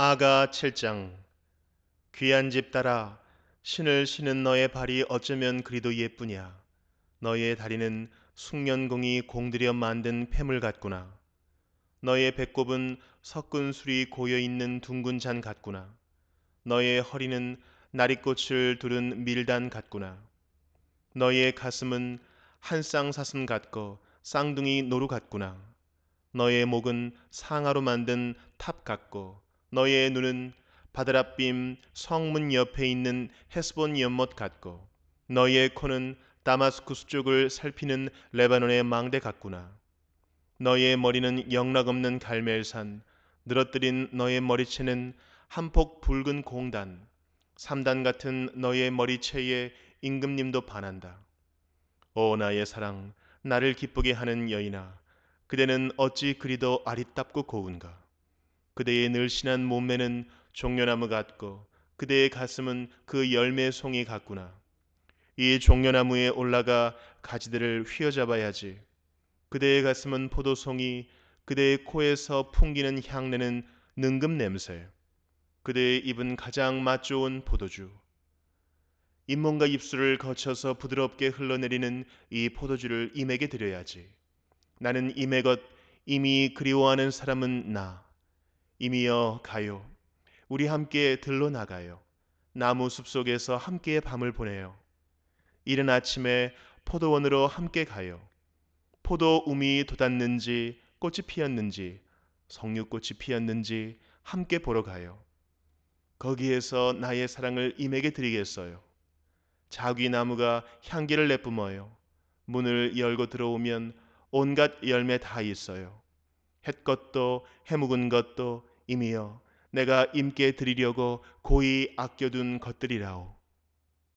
아가 7장 귀한 집 따라 신을 신은 너의 발이 어쩌면 그리도 예쁘냐 너의 다리는 숙련공이 공들여 만든 폐물 같구나 너의 배꼽은 섞은 술이 고여 있는 둥근 잔 같구나 너의 허리는 나리꽃을 두른 밀단 같구나 너의 가슴은 한쌍 사슴 같고 쌍둥이 노루 같구나 너의 목은 상아로 만든 탑 같고 너의 눈은 바드라빔 성문 옆에 있는 헤스본 연못 같고 너의 코는 다마스쿠스 쪽을 살피는 레바논의 망대 같구나. 너의 머리는 영락없는 갈멜산, 늘어뜨린 너의 머리채는 한 폭 붉은 공단, 삼단 같은 너의 머리채에 임금님도 반한다. 오 나의 사랑, 나를 기쁘게 하는 여인아, 그대는 어찌 그리도 아리답고 고운가. 그대의 늘씬한 몸매는 종려나무 같고 그대의 가슴은 그 열매 송이 같구나. 이 종려나무에 올라가 가지들을 휘어잡아야지. 그대의 가슴은 포도송이, 그대의 코에서 풍기는 향내는 능금 냄새. 그대의 입은 가장 맛 좋은 포도주. 잇몸과 입술을 거쳐서 부드럽게 흘러내리는 이 포도주를 임에게 드려야지. 나는 임의 것, 이미 그리워하는 사람은 나. 임이여 가요. 우리 함께 들러 나가요. 나무 숲속에서 함께 밤을 보내요. 이른 아침에 포도원으로 함께 가요. 포도 우미 돋았는지 꽃이 피었는지 석류꽃이 피었는지 함께 보러 가요. 거기에서 나의 사랑을 임에게 드리겠어요. 자귀 나무가 향기를 내뿜어요. 문을 열고 들어오면 온갖 열매 다 있어요. 햇 것도 해묵은 것도 임이여 내가 임께 드리려고 고이 아껴둔 것들이라오